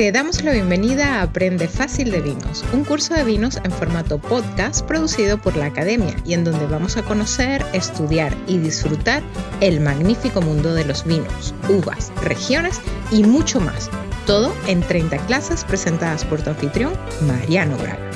Te damos la bienvenida a Aprende Fácil de Vinos, un curso de vinos en formato podcast producido por la Academia y en donde vamos a conocer, estudiar y disfrutar el magnífico mundo de los vinos, uvas, regiones y mucho más. Todo en 30 clases presentadas por tu anfitrión, Mariano Braga.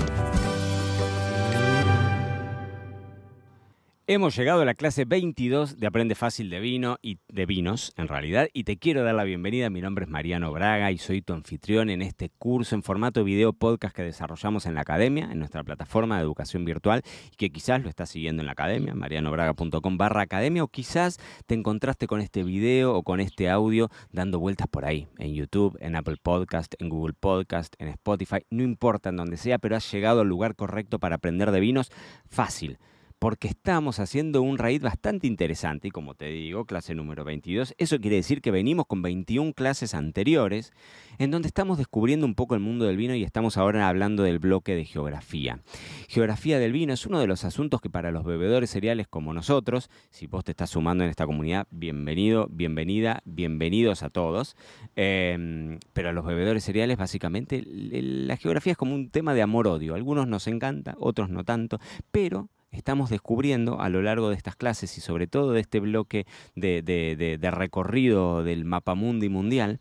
Hemos llegado a la clase 22 de Aprende Fácil de Vino y de Vinos, en realidad, y te quiero dar la bienvenida. Mi nombre es Mariano Braga y soy tu anfitrión en este curso en formato video podcast que desarrollamos en la academia, en nuestra plataforma de educación virtual, y que quizás lo estás siguiendo en la academia, marianobraga.com barra academia, o quizás te encontraste con este video o con este audio dando vueltas por ahí, en YouTube, en Apple Podcast, en Google Podcast, en Spotify, no importa en donde sea, pero has llegado al lugar correcto para aprender de vinos fácil porque estamos haciendo un raid bastante interesante y como te digo, clase número 22, eso quiere decir que venimos con 21 clases anteriores en donde estamos descubriendo un poco el mundo del vino y estamos ahora hablando del bloque de geografía. Geografía del vino es uno de los asuntos que para los bebedores cereales como nosotros, si vos te estás sumando en esta comunidad, bienvenido, bienvenida, bienvenidos a todos, em, pero a los bebedores cereales básicamente la geografía es como un tema de amor-odio, algunos nos encanta, otros no tanto, pero estamos descubriendo a lo largo de estas clases y sobre todo de este bloque de, recorrido del mapamundi mundial,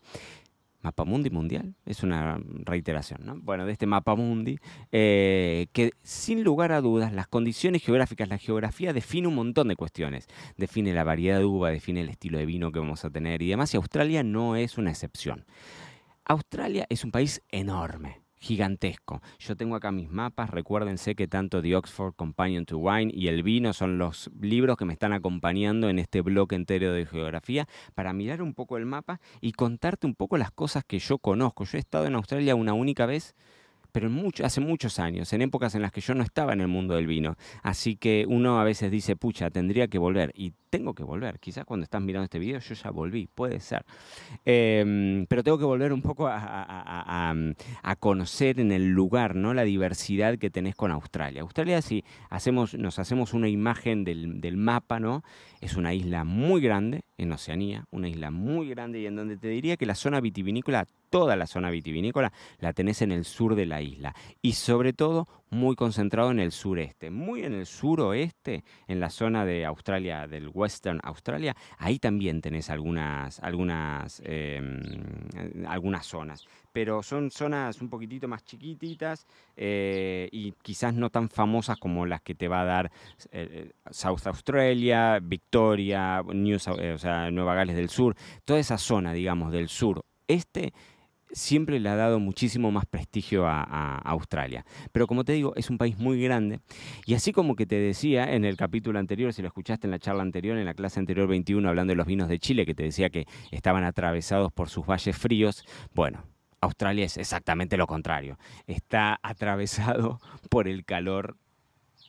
Mapamundi Mundial, es una reiteración, ¿no? Bueno, de este Mapamundi, eh, que sin lugar a dudas las condiciones geográficas, la geografía define un montón de cuestiones, define la variedad de uva, define el estilo de vino que vamos a tener y demás, y Australia no es una excepción. Australia es un país enorme, gigantesco. Yo tengo acá mis mapas, recuérdense que tanto The Oxford Companion to Wine y El Vino son los libros que me están acompañando en este bloque entero de geografía para mirar un poco el mapa y contarte un poco las cosas que yo conozco. Yo he estado en Australia una única vez pero hace muchos años, en épocas en las que yo no estaba en el mundo del vino. Así que uno a veces dice, pucha, tendría que volver. Y tengo que volver. Quizás cuando estás mirando este video yo ya volví, puede ser. Em, pero tengo que volver un poco mm, a, conocer en el lugar, ¿no? La diversidad que tenés con Australia. Australia, si hacemos, nos hacemos una imagen del, del mapa, ¿no? Es una isla muy grande en Oceanía, una isla muy grande y en donde te diría que la zona vitivinícola toda la zona vitivinícola la tenés en el sur de la isla y sobre todo muy concentrado en el sureste, muy en el suroeste, en la zona de Australia, del Western Australia, ahí también tenés algunas, algunas, em, algunas zonas, pero son zonas un poquitito más chiquititas eh, y quizás no tan famosas como las que te va a dar eh, eh, South Australia, Victoria, Nueva Gales del Sur, toda esa zona, digamos, del sur este siempre le ha dado muchísimo más prestigio a, Australia. Pero como te digo, es un país muy grande. Y así como que te decía en el capítulo anterior, si lo escuchaste en la charla anterior, en la clase anterior 21, hablando de los vinos de Chile, que te decía que estaban atravesados por sus valles fríos, bueno. Australia es exactamente lo contrario. Está atravesado por el calor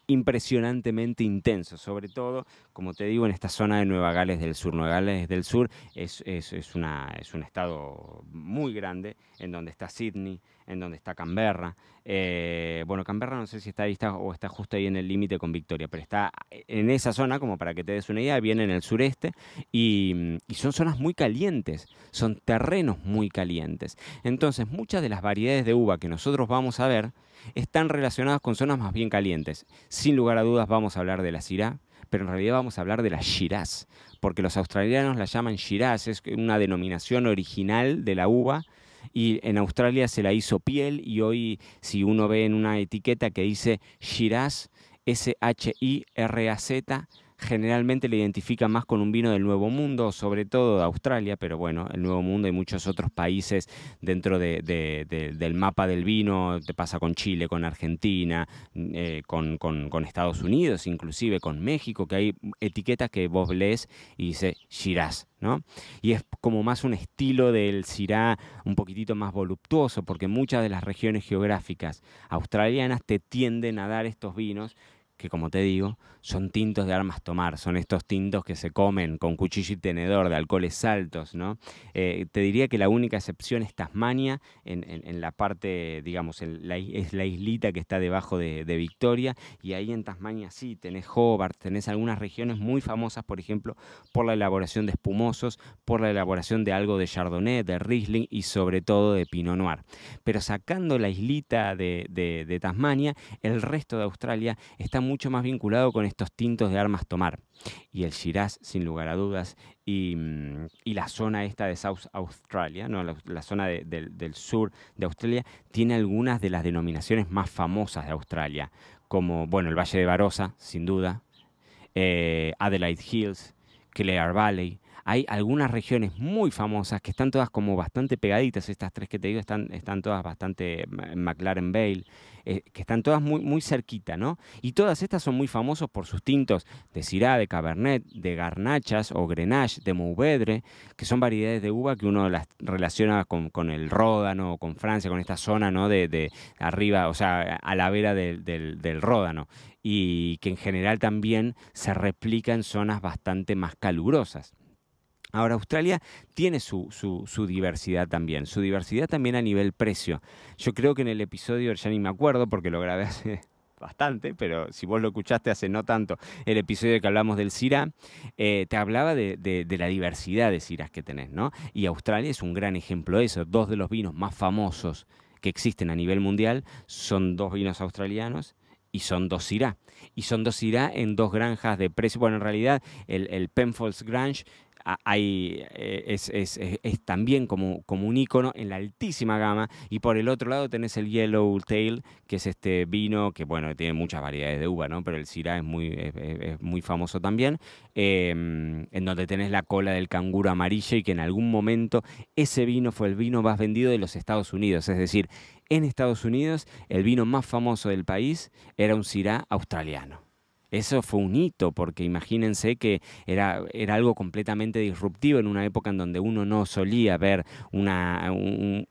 impresionantemente intenso, sobre todo, como te digo, en esta zona de Nueva Gales del Sur. Nueva Gales del Sur es, es, una, es un estado muy grande, en donde está Sydney, en donde está Canberra. Eh, bueno, Canberra no sé si está ahí o está justo ahí en el límite con Victoria, pero está en esa zona, como para que te des una idea, viene en el sureste y son zonas muy calientes, son terrenos muy calientes. Entonces, muchas de las variedades de uva que nosotros vamos a ver están relacionadas con zonas más bien calientes. Sin lugar a dudas vamos a hablar de la Sirá, pero en realidad vamos a hablar de la Shiraz, porque los australianos la llaman Shiraz, es una denominación original de la uva y en Australia se la hizo piel y hoy si uno ve en una etiqueta que dice Shiraz, S-H-I-R-A-Z, generalmente le identifica más con un vino del Nuevo Mundo, sobre todo de Australia, pero bueno, el Nuevo Mundo y muchos otros países dentro del mapa del vino, te pasa con Chile, con Argentina, mm, eh, con, Estados Unidos, inclusive con México, que hay etiquetas que vos lees y dice Shiraz. ¿no? Y es como más un estilo del Shiraz, un poquitito más voluptuoso, porque muchas de las regiones geográficas australianas te tienden a dar estos vinos que como te digo, son tintos de armas tomar, son estos tintos que se comen con cuchillo y tenedor, de alcoholes altos, ¿no? Eh, te diría que la única excepción es Tasmania, en, en, la parte, digamos, es la islita que está debajo de, de, Victoria, y ahí en Tasmania sí, tenés Hobart, tenés algunas regiones muy famosas, por ejemplo, por la elaboración de espumosos, por la elaboración de algo de Chardonnay, de Riesling y sobre todo de Pinot Noir. Pero sacando la islita de, de, de Tasmania, el resto de Australia está mucho más vinculado con estos tintos de armas tomar. Y el Shiraz, sin lugar a dudas, y, mm, la zona esta de South Australia, la, zona del sur de Australia, tiene algunas de las denominaciones más famosas de Australia, como bueno, el Valle de Barossa, sin duda, eh, Adelaide Hills, Clare Valley, hay algunas regiones muy famosas que están todas como bastante pegaditas. Estas tres que te digo están, están todas bastante McLaren Vale, eh, que están todas muy, muy cerquita, ¿no? Y todas estas son muy famosas por sus tintos de Syrah, de Cabernet, de Garnachas o Grenache, de Mouvedre, que son variedades de uva que uno las relaciona con, el Ródano, con Francia, con esta zona, ¿no? De, arriba, o sea, a la vera del, del Ródano y que en general también se replica en zonas bastante más calurosas. Ahora, Australia tiene su, diversidad también, su diversidad también a nivel precio. Yo creo que en el episodio, ya ni me acuerdo porque lo grabé hace bastante, pero si vos lo escuchaste hace no tanto, el episodio que hablamos del CIRA, eh, te hablaba de, la diversidad de CIRAs que tenés, ¿no? Y Australia es un gran ejemplo de eso. Dos de los vinos más famosos que existen a nivel mundial son dos vinos australianos y son dos CIRA. Y son dos CIRA en dos granjas de precio. Bueno, en realidad el, el Penfolds Grange hay, eh, es, también como, como un icono en la altísima gama. Y por el otro lado tenés el Yellow Tail, que es este vino que, bueno, tiene muchas variedades de uva, ¿no? Pero el Syrah es muy, muy famoso también, em, en donde tenés la cola del canguro amarilla y que en algún momento ese vino fue el vino más vendido de los Estados Unidos. Es decir, en Estados Unidos el vino más famoso del país era un Syrah australiano. Eso fue un hito, porque imagínense que era, era algo completamente disruptivo en una época en donde uno no solía ver una,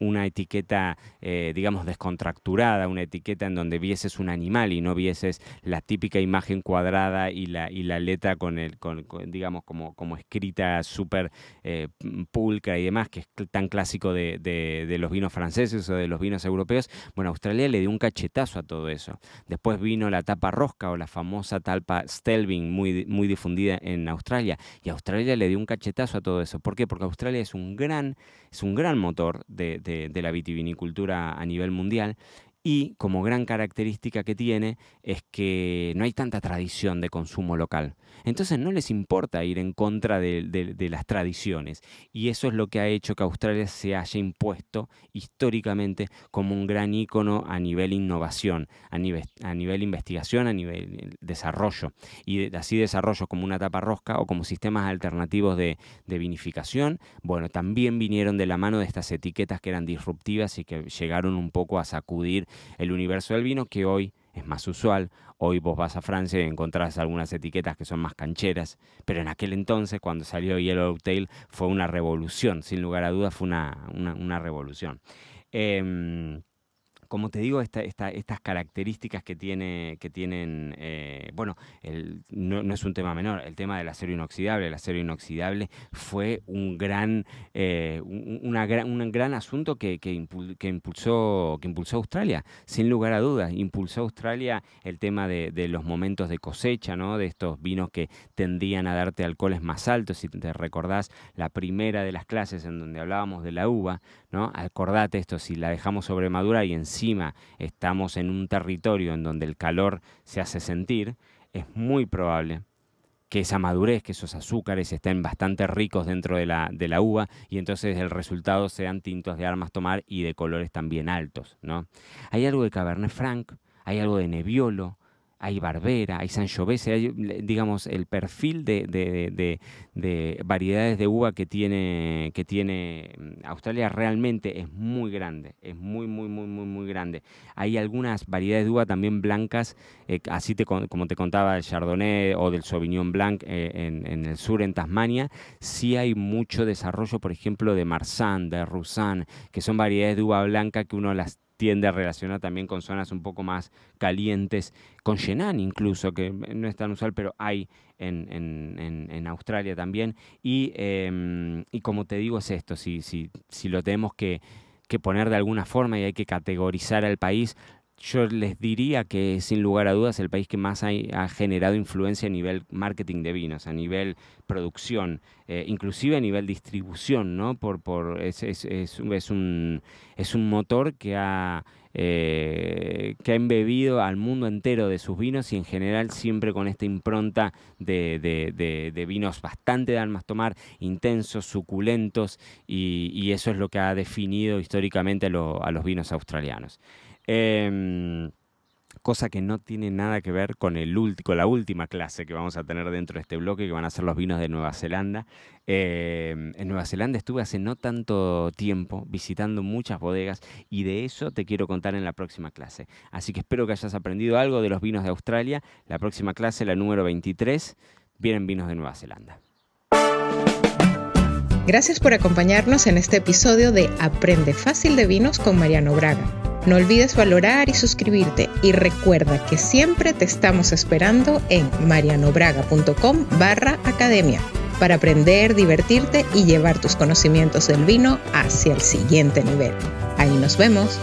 una etiqueta, eh, digamos, descontracturada, una etiqueta en donde vieses un animal y no vieses la típica imagen cuadrada y la, y la letra con el, digamos, como, como escrita súper eh, pulcra y demás, que es tan clásico de, de los vinos franceses o de los vinos europeos. Bueno, Australia le dio un cachetazo a todo eso. Después vino la tapa rosca o la famosa tapa alpa stelvin muy, muy difundida en Australia. Y Australia le dio un cachetazo a todo eso. ¿Por qué? Porque Australia es un gran, es un gran motor de, de la vitivinicultura a nivel mundial, y como gran característica que tiene es que no hay tanta tradición de consumo local. Entonces no les importa ir en contra de, las tradiciones y eso es lo que ha hecho que Australia se haya impuesto históricamente como un gran ícono a nivel innovación, a nivel, a nivel investigación, a nivel eh, desarrollo y así desarrollo como una tapa rosca o como sistemas alternativos de, de vinificación, bueno, también vinieron de la mano de estas etiquetas que eran disruptivas y que llegaron un poco a sacudir el universo del vino que hoy es más usual. Hoy vos vas a Francia y encontrás algunas etiquetas que son más cancheras, pero en aquel entonces, cuando salió Yellow Tail, fue una revolución, sin lugar a dudas, fue una, una, revolución. Em, como te digo, estas características que, tiene, que tienen, eh, bueno, no, es un tema menor, el tema del acero inoxidable. El acero inoxidable fue un gran, eh, un gran asunto que, impulsó, que impulsó Australia, sin lugar a dudas. Impulsó Australia el tema de, los momentos de cosecha, ¿no? de estos vinos que tendían a darte alcoholes más altos. Si te recordás la primera de las clases en donde hablábamos de la uva, ¿no? acordate esto, si la dejamos sobre madura y encima estamos en un territorio en donde el calor se hace sentir, es muy probable que esa madurez, que esos azúcares estén bastante ricos dentro de la, uva y entonces el resultado sean tintos de armas tomar y de colores también altos. ¿no? Hay algo de Cabernet Franc, hay algo de Nebbiolo, hay Barbera, hay Sanchovese, hay, digamos, el perfil de, variedades de uva que tiene, que tiene mm, Australia realmente es muy grande, es muy, muy, muy, muy, muy grande. Hay algunas variedades de uva también blancas, eh, así como te contaba el Chardonnay o del Sauvignon Blanc eh, en, el sur, en Tasmania, sí hay mucho desarrollo, por ejemplo, de Marsan, de Roussan, que son variedades de uva blanca que uno las tiende a relacionar también con zonas un poco más calientes, con Yenan incluso, que no es tan usual, pero hay en, en, en Australia también. Y, em, y, como te digo, es esto, si, si, si lo tenemos que que poner de alguna forma y hay que categorizar al país, yo les diría que sin lugar a dudas el país que más ha, generado influencia a nivel marketing de vinos, a nivel producción, eh, inclusive a nivel distribución, ¿no? Por, por, es, un, es un motor que ha, eh, que ha embebido al mundo entero de sus vinos y en general siempre con esta impronta de, vinos bastante de almas tomar, intensos, suculentos y, eso es lo que ha definido históricamente a los vinos australianos. Em, cosa que no tiene nada que ver con, el la última clase que vamos a tener dentro de este bloque, que van a ser los vinos de Nueva Zelanda. Em, en Nueva Zelanda estuve hace no tanto tiempo visitando muchas bodegas y de eso te quiero contar en la próxima clase. Así que espero que hayas aprendido algo de los vinos de Australia. La próxima clase, la número 23, vienen vinos de Nueva Zelanda. Gracias por acompañarnos en este episodio de Aprende Fácil de Vinos con Mariano Braga. No olvides valorar y suscribirte y recuerda que siempre te estamos esperando en marianobraga.com barra academia para aprender, divertirte y llevar tus conocimientos del vino hacia el siguiente nivel. Ahí nos vemos.